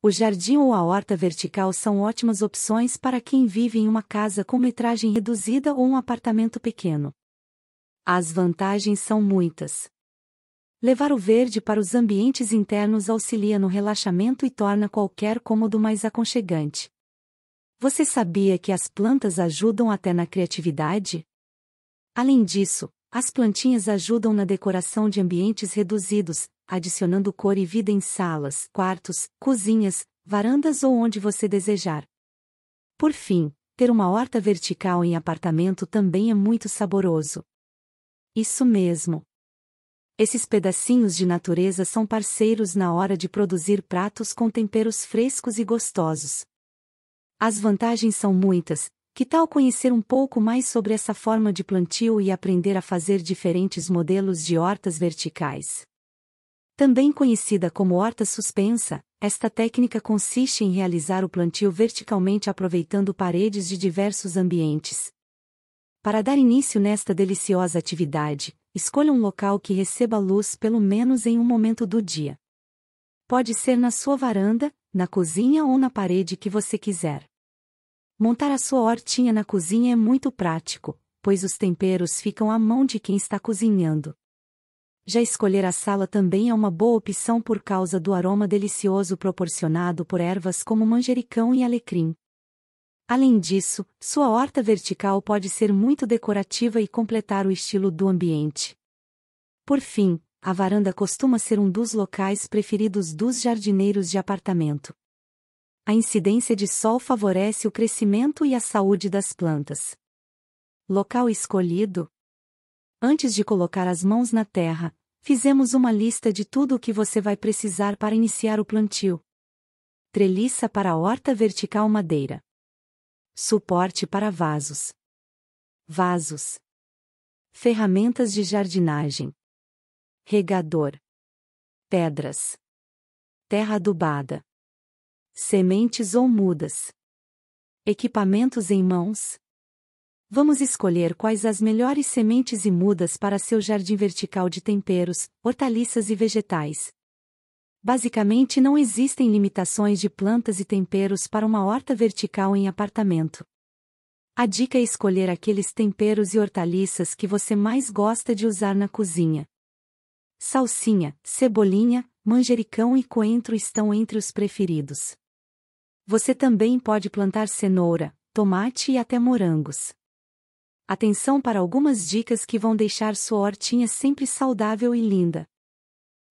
O jardim ou a horta vertical são ótimas opções para quem vive em uma casa com metragem reduzida ou um apartamento pequeno. As vantagens são muitas. Levar o verde para os ambientes internos auxilia no relaxamento e torna qualquer cômodo mais aconchegante. Você sabia que as plantas ajudam até na criatividade? Além disso, as plantinhas ajudam na decoração de ambientes reduzidos, adicionando cor e vida em salas, quartos, cozinhas, varandas ou onde você desejar. Por fim, ter uma horta vertical em apartamento também é muito saboroso. Isso mesmo. Esses pedacinhos de natureza são parceiros na hora de produzir pratos com temperos frescos e gostosos. As vantagens são muitas, que tal conhecer um pouco mais sobre essa forma de plantio e aprender a fazer diferentes modelos de hortas verticais? Também conhecida como horta suspensa, esta técnica consiste em realizar o plantio verticalmente aproveitando paredes de diversos ambientes. Para dar início nesta deliciosa atividade, escolha um local que receba luz pelo menos em um momento do dia. Pode ser na sua varanda, na cozinha ou na parede que você quiser. Montar a sua hortinha na cozinha é muito prático, pois os temperos ficam à mão de quem está cozinhando já escolher a sala também é uma boa opção por causa do aroma delicioso proporcionado por ervas como manjericão e alecrim. Além disso, sua horta vertical pode ser muito decorativa e completar o estilo do ambiente. Por fim, a varanda costuma ser um dos locais preferidos dos jardineiros de apartamento. A incidência de sol favorece o crescimento e a saúde das plantas. Local escolhido: Antes de colocar as mãos na terra, Fizemos uma lista de tudo o que você vai precisar para iniciar o plantio. Treliça para horta vertical madeira. Suporte para vasos. Vasos. Ferramentas de jardinagem. Regador. Pedras. Terra adubada. Sementes ou mudas. Equipamentos em mãos, Vamos escolher quais as melhores sementes e mudas para seu jardim vertical de temperos, hortaliças e vegetais. Basicamente não existem limitações de plantas e temperos para uma horta vertical em apartamento. A dica é escolher aqueles temperos e hortaliças que você mais gosta de usar na cozinha. Salsinha, cebolinha, manjericão e coentro estão entre os preferidos. Você também pode plantar cenoura, tomate e até morangos atenção para algumas dicas que vão deixar sua hortinha sempre saudável e linda.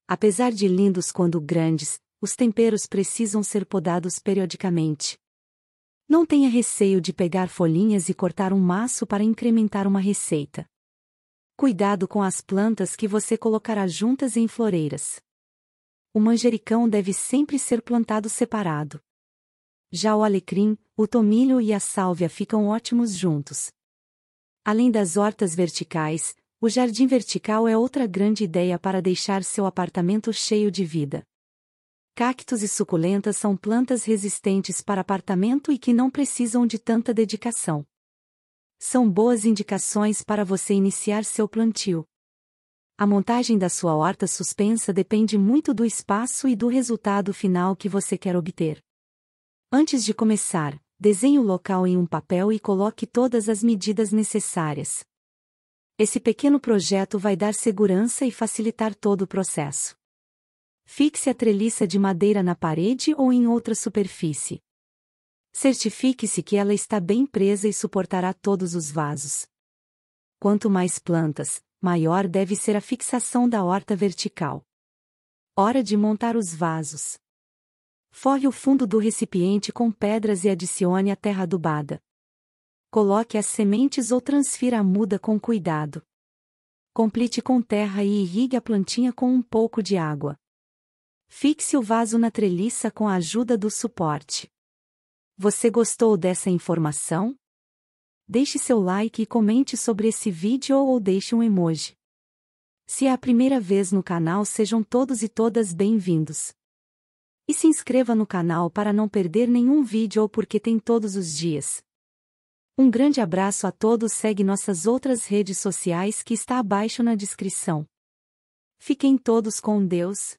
Apesar de lindos quando grandes, os temperos precisam ser podados periodicamente. Não tenha receio de pegar folhinhas e cortar um maço para incrementar uma receita. Cuidado com as plantas que você colocará juntas em floreiras. O manjericão deve sempre ser plantado separado. Já o alecrim, o tomilho e a sálvia ficam ótimos juntos. Além das hortas verticais, o jardim vertical é outra grande ideia para deixar seu apartamento cheio de vida. Cactos e suculentas são plantas resistentes para apartamento e que não precisam de tanta dedicação. São boas indicações para você iniciar seu plantio. A montagem da sua horta suspensa depende muito do espaço e do resultado final que você quer obter. Antes de começar, desenhe o local em um papel e coloque todas as medidas necessárias. Esse pequeno projeto vai dar segurança e facilitar todo o processo. Fixe a treliça de madeira na parede ou em outra superfície. Certifique-se que ela está bem presa e suportará todos os vasos. Quanto mais plantas, maior deve ser a fixação da horta vertical. Hora de montar os vasos. Forre o fundo do recipiente com pedras e adicione a terra adubada. Coloque as sementes ou transfira a muda com cuidado. Complete com terra e irrigue a plantinha com um pouco de água. Fixe o vaso na treliça com a ajuda do suporte. Você gostou dessa informação? Deixe seu like e comente sobre esse vídeo ou deixe um emoji. Se é a primeira vez no canal, sejam todos e todas bem-vindos. E se inscreva no canal para não perder nenhum vídeo ou porque tem todos os dias. Um grande abraço a todos, segue nossas outras redes sociais que está abaixo na descrição. Fiquem todos com Deus.